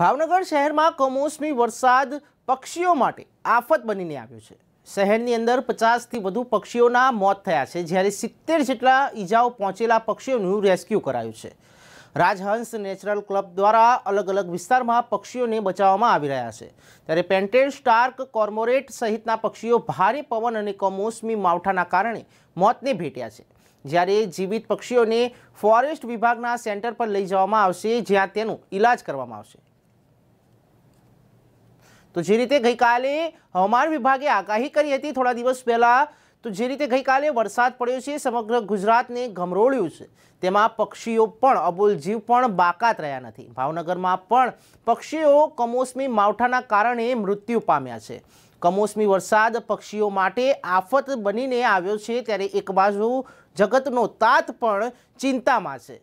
ભાવનગર શહેરમાં કમોસમી વરસાદ પક્ષીઓ માટે આફત બનીને આવ્યો છે શહેરની અંદર પચાસથી વધુ પક્ષીઓના મોત થયા છે જ્યારે સિત્તેર જેટલા ઈજાઓ પહોંચેલા પક્ષીઓનું રેસ્ક્યુ કરાયું છે રાજહંસ નેચરલ ક્લબ દ્વારા અલગ અલગ વિસ્તારમાં પક્ષીઓને બચાવવામાં આવી રહ્યા છે ત્યારે પેન્ટેડ સ્ટાર્ક કોર્મોરેટ સહિતના પક્ષીઓ ભારે પવન અને કમોસમી માવઠાના કારણે મોતને ભેટ્યા છે જ્યારે જીવિત પક્ષીઓને ફોરેસ્ટ વિભાગના સેન્ટર પર લઈ જવામાં આવશે જ્યાં તેનું ઈલાજ કરવામાં આવશે તો જે રીતે ગઈકાલે હવામાન વિભાગે આગાહી કરી હતી થોડા દિવસ પહેલાં તો જે રીતે ગઈકાલે વરસાદ પડ્યો છે સમગ્ર ગુજરાતને ગમરોળ્યું છે તેમાં પક્ષીઓ પણ અબોલ જીવ પણ બાકાત રહ્યા નથી ભાવનગરમાં પણ પક્ષીઓ કમોસમી માવઠાના કારણે મૃત્યુ પામ્યા છે કમોસમી વરસાદ પક્ષીઓ માટે આફત બનીને આવ્યો છે ત્યારે એક બાજુ જગતનો તાત પણ ચિંતામાં છે